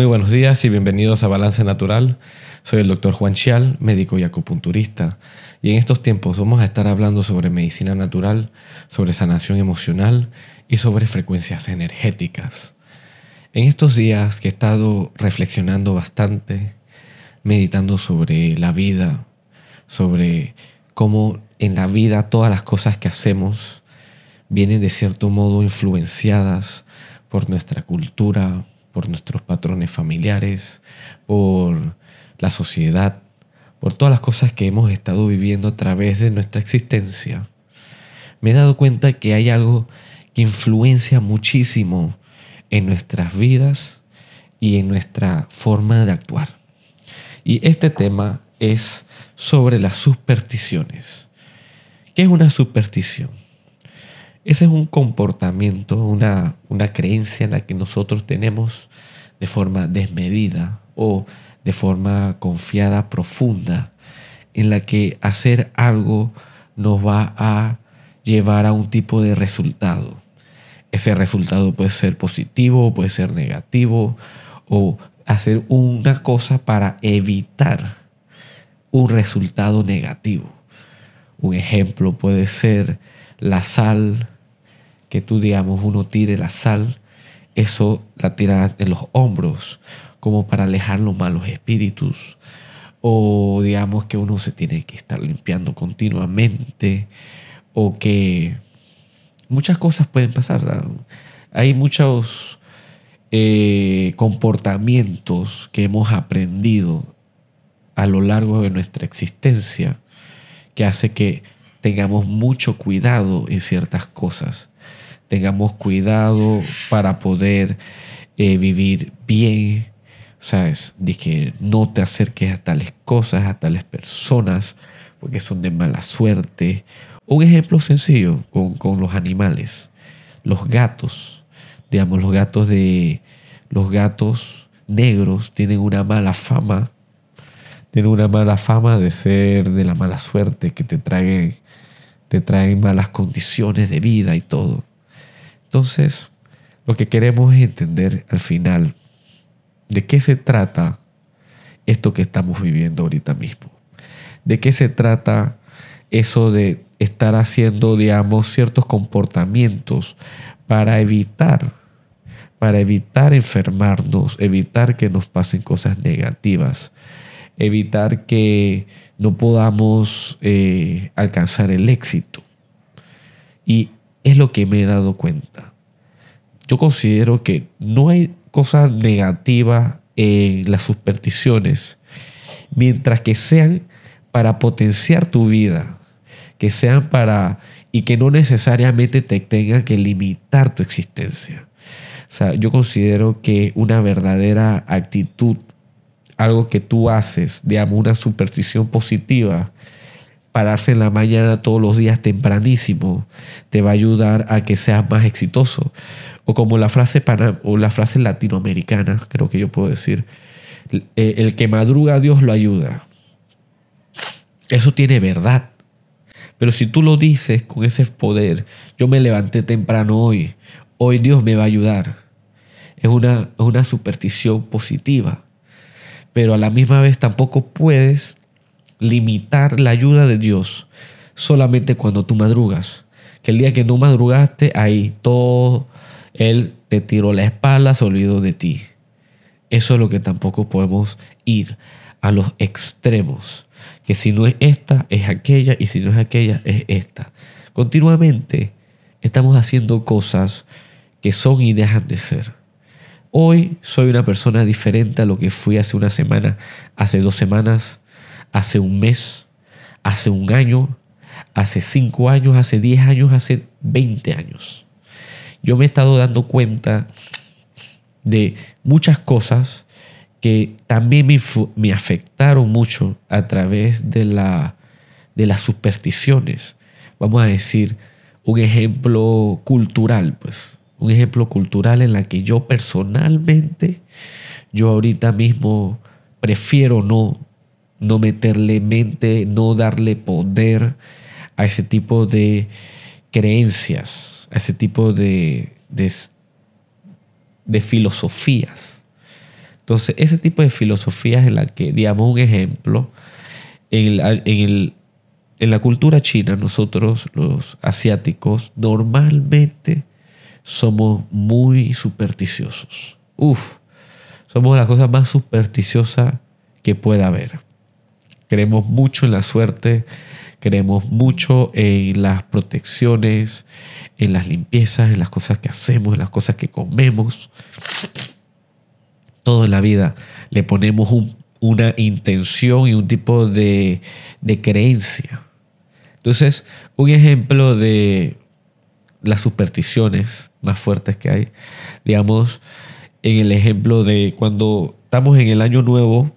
Muy buenos días y bienvenidos a Balance Natural. Soy el doctor Juan Chial, médico y acupunturista. Y en estos tiempos vamos a estar hablando sobre medicina natural, sobre sanación emocional y sobre frecuencias energéticas. En estos días que he estado reflexionando bastante, meditando sobre la vida, sobre cómo en la vida todas las cosas que hacemos vienen de cierto modo influenciadas por nuestra cultura, por nuestros patrones familiares, por la sociedad, por todas las cosas que hemos estado viviendo a través de nuestra existencia, me he dado cuenta que hay algo que influencia muchísimo en nuestras vidas y en nuestra forma de actuar. Y este tema es sobre las supersticiones. ¿Qué es una superstición? Ese es un comportamiento, una, una creencia en la que nosotros tenemos de forma desmedida o de forma confiada, profunda, en la que hacer algo nos va a llevar a un tipo de resultado. Ese resultado puede ser positivo, puede ser negativo, o hacer una cosa para evitar un resultado negativo. Un ejemplo puede ser la sal que tú, digamos, uno tire la sal, eso la tira en los hombros, como para alejar los malos espíritus. O digamos que uno se tiene que estar limpiando continuamente, o que muchas cosas pueden pasar. Hay muchos eh, comportamientos que hemos aprendido a lo largo de nuestra existencia que hace que tengamos mucho cuidado en ciertas cosas tengamos cuidado para poder eh, vivir bien, ¿sabes? De que no te acerques a tales cosas, a tales personas, porque son de mala suerte. Un ejemplo sencillo con, con los animales, los gatos, digamos, los gatos de... Los gatos negros tienen una mala fama, tienen una mala fama de ser de la mala suerte, que te traen, te traen malas condiciones de vida y todo. Entonces, lo que queremos es entender al final de qué se trata esto que estamos viviendo ahorita mismo. De qué se trata eso de estar haciendo, digamos, ciertos comportamientos para evitar, para evitar enfermarnos, evitar que nos pasen cosas negativas, evitar que no podamos eh, alcanzar el éxito. Y es lo que me he dado cuenta. Yo considero que no hay cosa negativa en las supersticiones, mientras que sean para potenciar tu vida, que sean para y que no necesariamente te tengan que limitar tu existencia. O sea, yo considero que una verdadera actitud, algo que tú haces, digamos, una superstición positiva, pararse en la mañana todos los días tempranísimo te va a ayudar a que seas más exitoso. O como la frase, para o la frase latinoamericana, creo que yo puedo decir, e, el que madruga Dios lo ayuda. Eso tiene verdad. Pero si tú lo dices con ese poder, yo me levanté temprano hoy, hoy Dios me va a ayudar. Es una, es una superstición positiva. Pero a la misma vez tampoco puedes limitar la ayuda de Dios solamente cuando tú madrugas. Que el día que no madrugaste, ahí todo Él te tiró la espalda, se olvidó de ti. Eso es lo que tampoco podemos ir a los extremos. Que si no es esta, es aquella, y si no es aquella, es esta. Continuamente estamos haciendo cosas que son y dejan de ser. Hoy soy una persona diferente a lo que fui hace una semana, hace dos semanas, hace un mes, hace un año, hace cinco años, hace diez años, hace veinte años. Yo me he estado dando cuenta de muchas cosas que también me, me afectaron mucho a través de, la, de las supersticiones. Vamos a decir, un ejemplo cultural, pues, un ejemplo cultural en la que yo personalmente, yo ahorita mismo prefiero no no meterle mente, no darle poder a ese tipo de creencias, a ese tipo de, de, filosofías. Entonces, ese tipo de filosofías en la que, digamos un ejemplo, en, en la cultura china, nosotros los asiáticos normalmente somos muy supersticiosos. Uf, somos la cosa más supersticiosa que pueda haber. Creemos mucho en la suerte, creemos mucho en las protecciones, en las limpiezas, en las cosas que hacemos, en las cosas que comemos. Todo en la vida le ponemos una intención y un tipo de, de creencia. Entonces, un ejemplo de las supersticiones más fuertes que hay, digamos, en el ejemplo de cuando estamos en el año nuevo,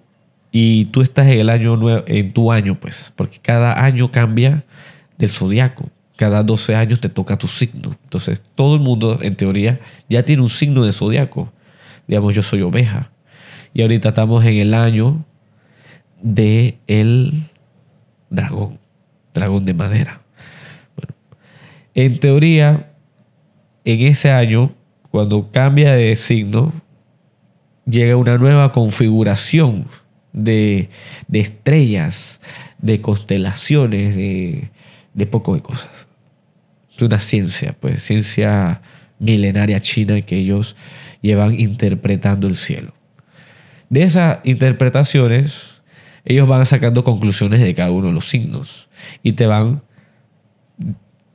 y tú estás en el año nuevo en tu año, pues, porque cada año cambia del zodiaco. Cada 12 años te toca tu signo. Entonces, todo el mundo, en teoría, ya tiene un signo de zodiaco. Digamos, yo soy oveja. Y ahorita estamos en el año de el dragón, dragón de madera. Bueno, en teoría, en ese año, cuando cambia de signo, llega una nueva configuración de, estrellas, de constelaciones, de, poco de cosas. Es una ciencia, pues, ciencia milenaria china que ellos llevan interpretando el cielo. De esas interpretaciones, ellos van sacando conclusiones de cada uno de los signos y te van,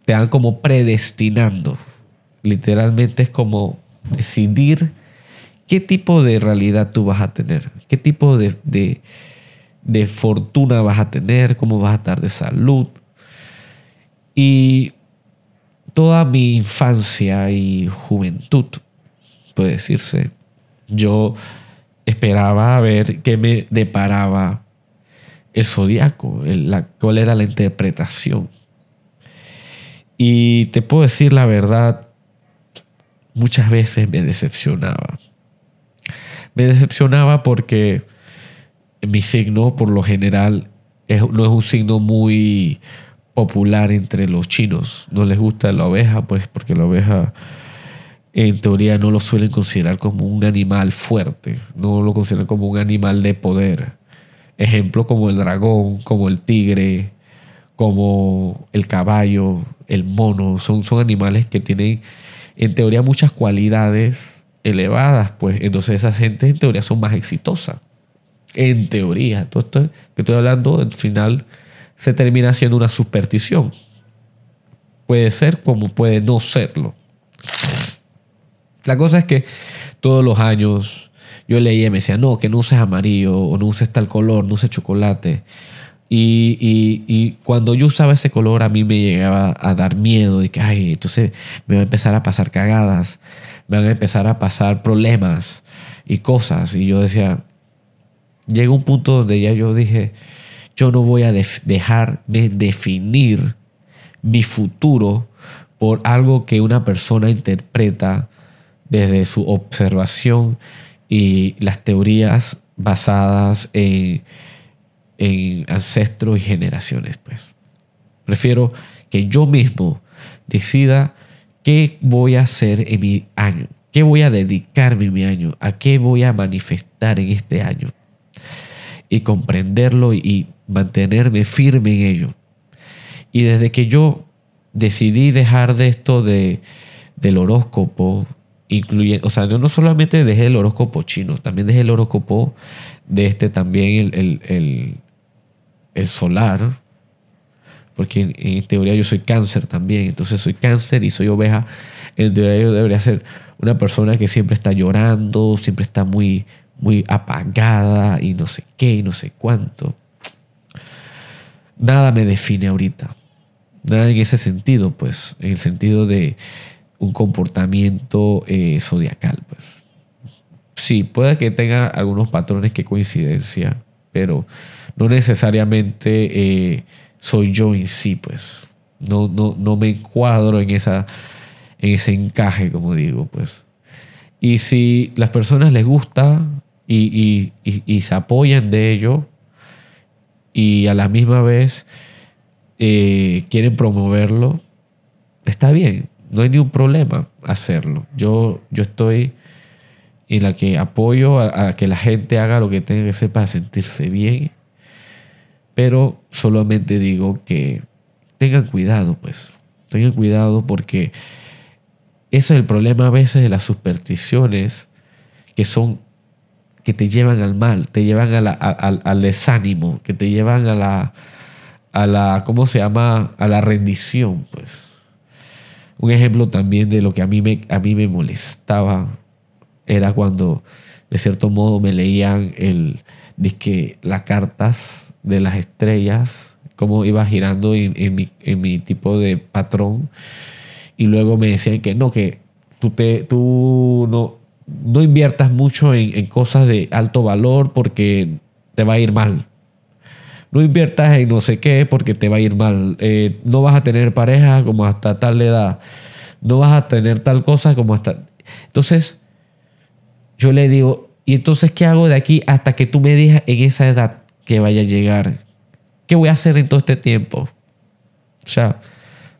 te van como predestinando. Literalmente es como decidir ¿qué tipo de realidad tú vas a tener? ¿Qué tipo de, fortuna vas a tener? ¿Cómo vas a estar de salud? Y toda mi infancia y juventud, puede decirse, yo esperaba a ver qué me deparaba el zodiaco, cuál era la interpretación. Y te puedo decir la verdad, muchas veces me decepcionaba me decepcionaba porque mi signo, por lo general, no es un signo muy popular entre los chinos. No les gusta la oveja, pues porque la oveja en teoría no lo suelen considerar como un animal fuerte, no lo consideran como un animal de poder. Ejemplo como el dragón, como el tigre, como el caballo, el mono, son, son animales que tienen en teoría muchas cualidades elevadas, pues entonces esas gentes en teoría son más exitosas. En teoría. Todo esto que estoy hablando, al final se termina siendo una superstición. Puede ser como puede no serlo. La cosa es que todos los años yo leía y me decía, no, que no uses amarillo o no uses tal color, no uses chocolate. Y, y, cuando yo usaba ese color a mí me llegaba a dar miedo de que, ay, entonces me va a empezar a pasar cagadas van a empezar a pasar problemas y cosas. Y yo decía, llega un punto donde ya yo dije, yo no voy a dejarme definir mi futuro por algo que una persona interpreta desde su observación y las teorías basadas en, en ancestros y generaciones. Pues. Prefiero que yo mismo decida ¿Qué voy a hacer en mi año? ¿Qué voy a dedicarme en mi año? ¿A qué voy a manifestar en este año? Y comprenderlo y mantenerme firme en ello. Y desde que yo decidí dejar de esto de, del horóscopo, incluyendo, o sea, yo no solamente dejé el horóscopo chino, también dejé el horóscopo de este también, el, el, el solar, porque en, teoría yo soy cáncer también, entonces soy cáncer y soy oveja, en teoría yo debería ser una persona que siempre está llorando, siempre está muy, muy apagada y no sé qué y no sé cuánto. Nada me define ahorita, nada en ese sentido, pues, en el sentido de un comportamiento eh, zodiacal, pues. Sí, puede que tenga algunos patrones que coincidencia, pero no necesariamente... Eh, soy yo en sí, pues. No, no, me encuadro en, esa, en ese encaje, como digo, pues. Y si las personas les gusta y, se apoyan de ello y a la misma vez eh, quieren promoverlo, está bien, no hay ningún problema hacerlo. Yo, yo estoy en la que apoyo a, a, que la gente haga lo que tenga que hacer para sentirse bien pero solamente digo que tengan cuidado, pues. Tengan cuidado porque ese es el problema a veces de las supersticiones que son que te llevan al mal, te llevan al desánimo, que te llevan a la, a la, ¿cómo se llama? A la rendición, pues. Un ejemplo también de lo que a mí me, a mí me molestaba era cuando, de cierto modo, me leían el, que las cartas de las estrellas, cómo iba girando en, mi, tipo de patrón. Y luego me decían que no, que tú, te, tú no, no inviertas mucho en, cosas de alto valor porque te va a ir mal. No inviertas en no sé qué porque te va a ir mal. Eh, no vas a tener pareja como hasta tal edad. No vas a tener tal cosa como hasta... Entonces, yo le digo, ¿y entonces qué hago de aquí hasta que tú me digas en esa edad? que vaya a llegar. ¿Qué voy a hacer en todo este tiempo? O sea,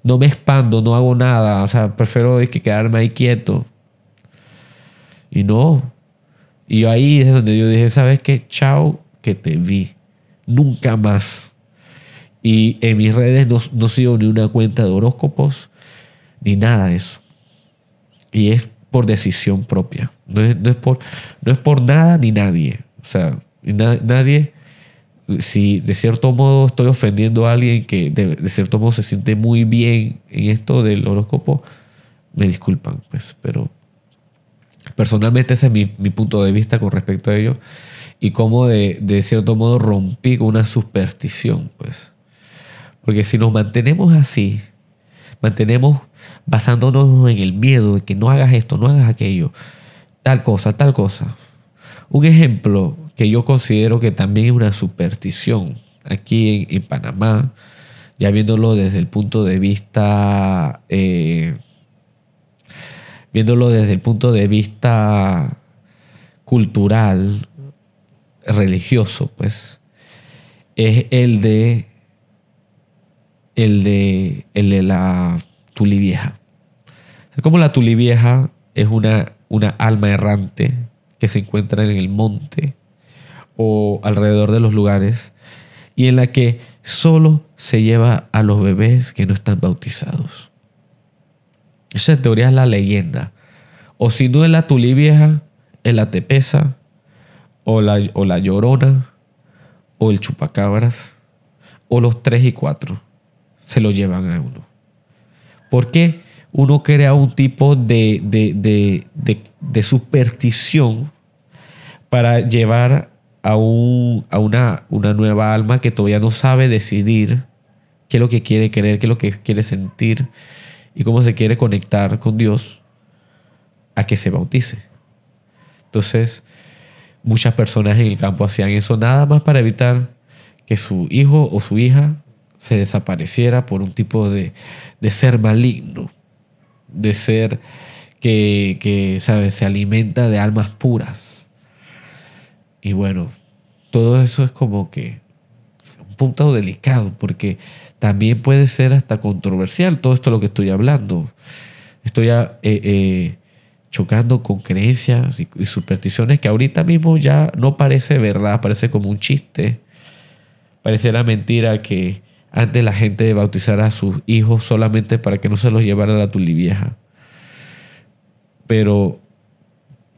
no me expando, no hago nada. O sea, prefiero que quedarme ahí quieto. Y no. Y ahí es donde yo dije, ¿sabes qué? Chao, que te vi. Nunca más. Y en mis redes no, no sigo ni una cuenta de horóscopos, ni nada de eso. Y es por decisión propia. No es, por, no es por nada ni nadie. O sea, nadie si de cierto modo estoy ofendiendo a alguien que de, cierto modo se siente muy bien en esto del horóscopo, me disculpan, pues, pero personalmente ese es mi, punto de vista con respecto a ello y cómo de, cierto modo rompí con una superstición, pues. Porque si nos mantenemos así, mantenemos basándonos en el miedo de que no hagas esto, no hagas aquello, tal cosa, tal cosa. Un ejemplo, que yo considero que también es una superstición aquí en, Panamá, ya viéndolo desde el punto de vista, eh, viéndolo desde el punto de vista cultural, religioso, pues, es el de el de, el de la tulivieja. como la tulivieja es una, una alma errante que se encuentra en el monte, o alrededor de los lugares y en la que solo se lleva a los bebés que no están bautizados. Esa teoría es la leyenda. O si no es la Tulí vieja, es la Tepesa, o la, o la Llorona, o el Chupacabras, o los tres y cuatro. Se lo llevan a uno. ¿Por qué? uno crea un tipo de, de, superstición para llevar a, una, nueva alma que todavía no sabe decidir qué es lo que quiere querer, qué es lo que quiere sentir y cómo se quiere conectar con Dios a que se bautice. Entonces, muchas personas en el campo hacían eso nada más para evitar que su hijo o su hija se desapareciera por un tipo de, ser maligno, de ser que, se alimenta de almas puras y bueno, todo eso es como que un punto delicado, porque también puede ser hasta controversial todo esto lo que estoy hablando. Estoy ah, eh, eh, chocando con creencias y, supersticiones que ahorita mismo ya no parece verdad, parece como un chiste. Pareciera mentira que antes la gente bautizara a sus hijos solamente para que no se los llevara a la tulivieja. Pero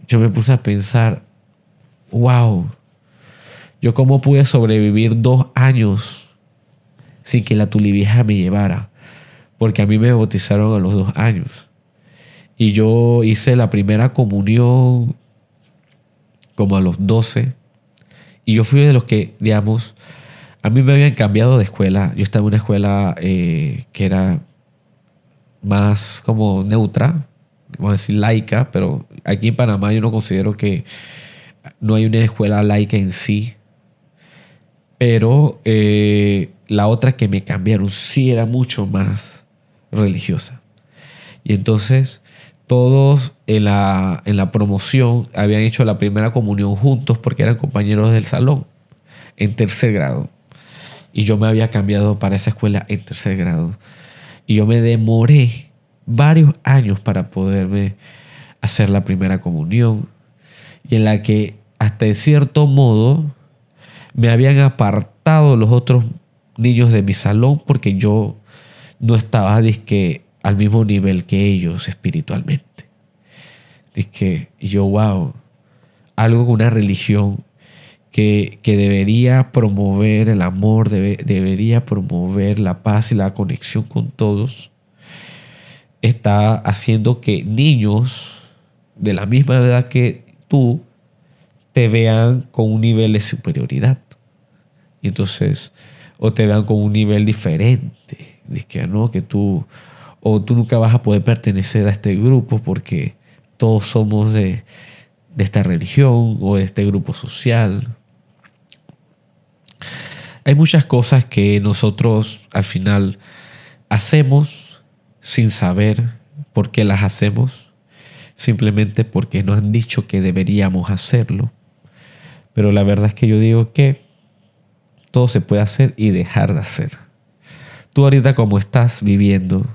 yo me puse a pensar, wow, yo cómo pude sobrevivir dos años sin que la tulivieja me llevara, porque a mí me bautizaron a los dos años. Y yo hice la primera comunión como a los 12. Y yo fui de los que, digamos, a mí me habían cambiado de escuela. Yo estaba en una escuela eh, que era más como neutra, vamos a decir laica, pero aquí en Panamá yo no considero que no hay una escuela laica en sí. Pero eh, la otra que me cambiaron sí era mucho más religiosa. Y entonces todos en la, en la promoción habían hecho la primera comunión juntos porque eran compañeros del salón en tercer grado. Y yo me había cambiado para esa escuela en tercer grado. Y yo me demoré varios años para poderme hacer la primera comunión, en la que hasta en cierto modo me habían apartado los otros niños de mi salón porque yo no estaba al mismo nivel que ellos espiritualmente. Dice, yo, wow, algo una religión que, debería promover el amor, debería promover la paz y la conexión con todos, está haciendo que niños de la misma edad que tú te vean con un nivel de superioridad. Y entonces, o te vean con un nivel diferente. Dice que ah, no, que tú, o tú nunca vas a poder pertenecer a este grupo porque todos somos de, de esta religión o de este grupo social. Hay muchas cosas que nosotros al final hacemos sin saber por qué las hacemos simplemente porque nos han dicho que deberíamos hacerlo. Pero la verdad es que yo digo que todo se puede hacer y dejar de hacer. Tú ahorita como estás viviendo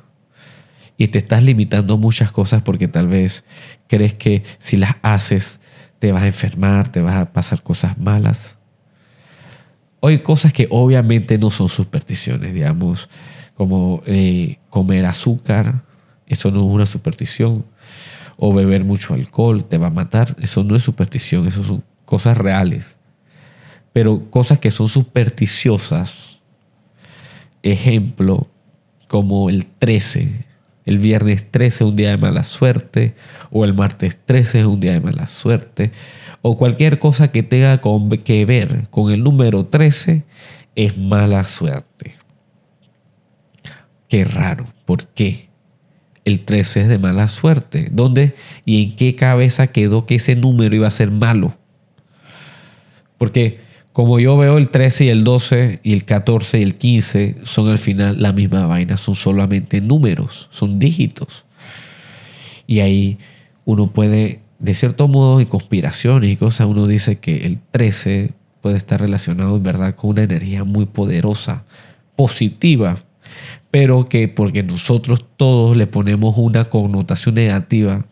y te estás limitando muchas cosas porque tal vez crees que si las haces te vas a enfermar, te vas a pasar cosas malas. hay cosas que obviamente no son supersticiones, digamos, como eh, comer azúcar, eso no es una superstición, o beber mucho alcohol te va a matar. Eso no es superstición, eso son cosas reales. Pero cosas que son supersticiosas, ejemplo, como el 13, el viernes 13 es un día de mala suerte, o el martes 13 es un día de mala suerte, o cualquier cosa que tenga que ver con el número 13 es mala suerte. Qué raro, ¿por qué? el 13 es de mala suerte. ¿Dónde y en qué cabeza quedó que ese número iba a ser malo? Porque como yo veo el 13 y el 12 y el 14 y el 15 son al final la misma vaina, son solamente números, son dígitos. Y ahí uno puede, de cierto modo, en conspiraciones y cosas, uno dice que el 13 puede estar relacionado en verdad con una energía muy poderosa, positiva, pero que porque nosotros todos le ponemos una connotación negativa,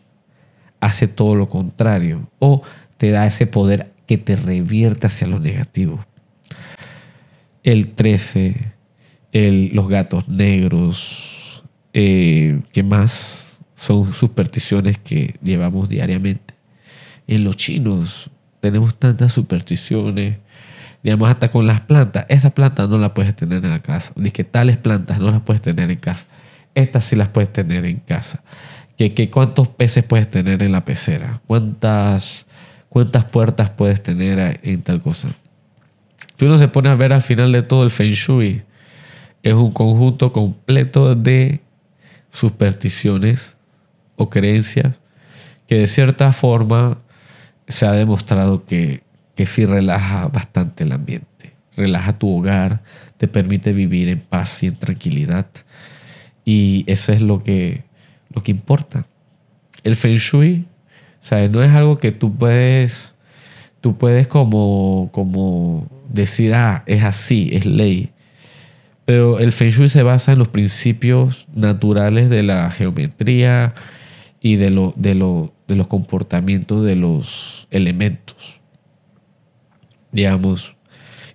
hace todo lo contrario o te da ese poder que te revierte hacia lo negativo. El 13, el, los gatos negros, que eh, ¿qué más? Son supersticiones que llevamos diariamente. En los chinos tenemos tantas supersticiones digamos, hasta con las plantas. Esas plantas no las puedes tener en la casa. Ni que tales plantas no las puedes tener en casa. Estas sí las puedes tener en casa. Que, cuántos peces puedes tener en la pecera. Cuántas, cuántas puertas puedes tener en tal cosa. tú no se pone a ver al final de todo el Feng Shui, es un conjunto completo de supersticiones o creencias que de cierta forma se ha demostrado que que sí relaja bastante el ambiente. Relaja tu hogar, te permite vivir en paz y en tranquilidad. Y eso es lo que, lo que importa. El feng shui, No es algo que tú puedes, tú puedes como, como decir, ah, es así, es ley. Pero el feng shui se basa en los principios naturales de la geometría y de, de los comportamientos de los elementos digamos.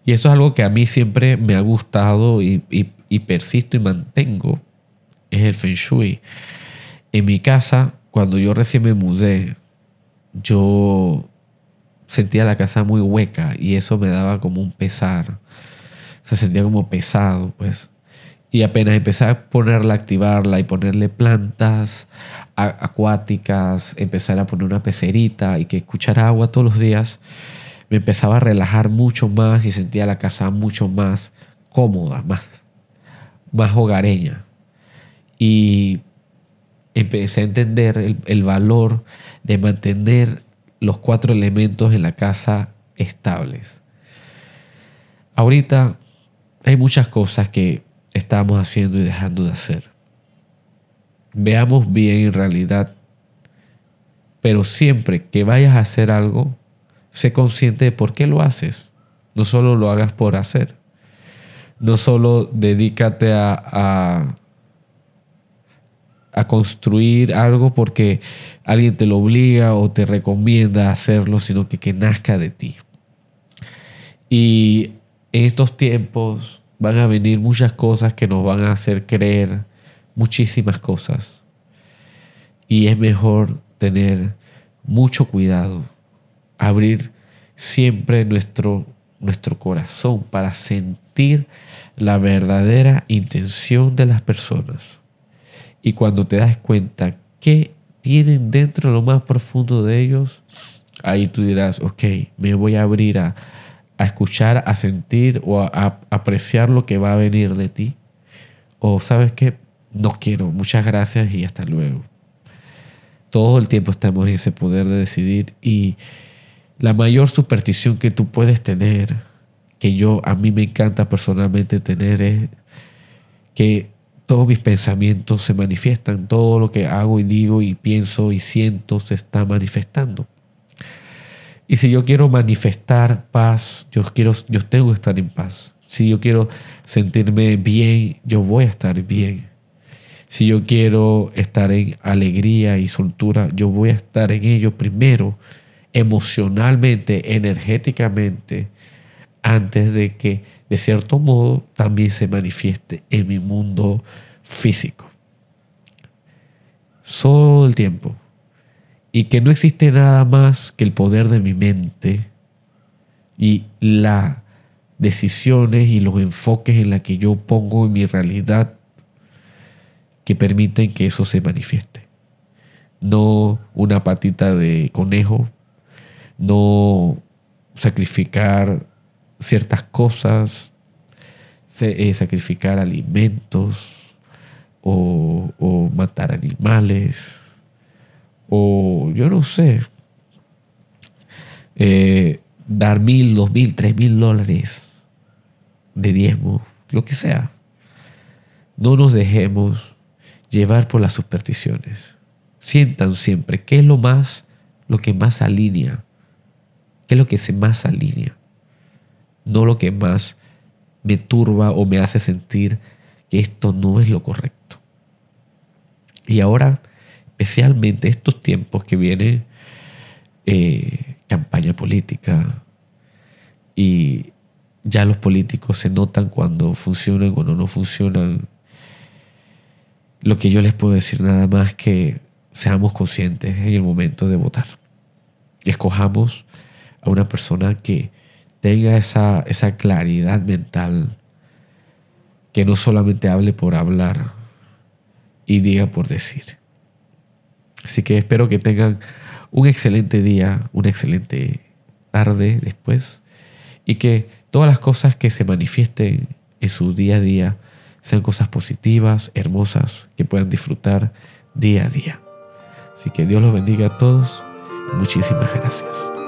Y eso es algo que a mí siempre me ha gustado y, persisto y mantengo, es el feng shui. En mi casa, cuando yo recién me mudé, yo sentía la casa muy hueca y eso me daba como un pesar. Se sentía como pesado, pues. Y apenas empecé a ponerla, activarla y ponerle plantas acuáticas, empezar a poner una pecerita y que escuchara agua todos los días, me empezaba a relajar mucho más y sentía la casa mucho más cómoda, más, más hogareña. Y empecé a entender el, el valor de mantener los cuatro elementos en la casa estables. Ahorita hay muchas cosas que estamos haciendo y dejando de hacer. Veamos bien en realidad, pero siempre que vayas a hacer algo, Sé consciente de por qué lo haces. No solo lo hagas por hacer. No solo dedícate a, a, construir algo porque alguien te lo obliga o te recomienda hacerlo, sino que, que nazca de ti. Y en estos tiempos van a venir muchas cosas que nos van a hacer creer muchísimas cosas. Y es mejor tener mucho cuidado abrir siempre nuestro, nuestro corazón para sentir la verdadera intención de las personas. Y cuando te das cuenta que tienen dentro lo más profundo de ellos, ahí tú dirás, ok, me voy a abrir a, escuchar, a sentir o a, apreciar lo que va a venir de ti. O sabes que no quiero, muchas gracias y hasta luego. Todo el tiempo estamos en ese poder de decidir y la mayor superstición que tú puedes tener, que yo a mí me encanta personalmente tener, es que todos mis pensamientos se manifiestan, todo lo que hago y digo y pienso y siento se está manifestando. Y si yo quiero manifestar paz, yo, quiero, yo tengo que estar en paz. Si yo quiero sentirme bien, yo voy a estar bien. Si yo quiero estar en alegría y soltura, yo voy a estar en ello primero emocionalmente, energéticamente, antes de que, de cierto modo, también se manifieste en mi mundo físico. Solo el tiempo. Y que no existe nada más que el poder de mi mente y las decisiones y los enfoques en los que yo pongo en mi realidad que permiten que eso se manifieste. No una patita de conejo no sacrificar ciertas cosas, eh, sacrificar alimentos o, matar animales o yo no sé, eh, dar mil, dos mil, tres mil dólares de diezmo, lo que sea. No nos dejemos llevar por las supersticiones. Sientan siempre qué es lo más, lo que más alinea ¿Qué es lo que se más alinea? No lo que más me turba o me hace sentir que esto no es lo correcto. Y ahora, especialmente estos tiempos que viene eh, campaña política y ya los políticos se notan cuando funcionan, o no funcionan. Lo que yo les puedo decir nada más que seamos conscientes en el momento de votar. Escojamos a una persona que tenga esa, claridad mental, que no solamente hable por hablar y diga por decir. Así que espero que tengan un excelente día, una excelente tarde después y que todas las cosas que se manifiesten en su día a día sean cosas positivas, hermosas, que puedan disfrutar día a día. Así que Dios los bendiga a todos. Muchísimas gracias.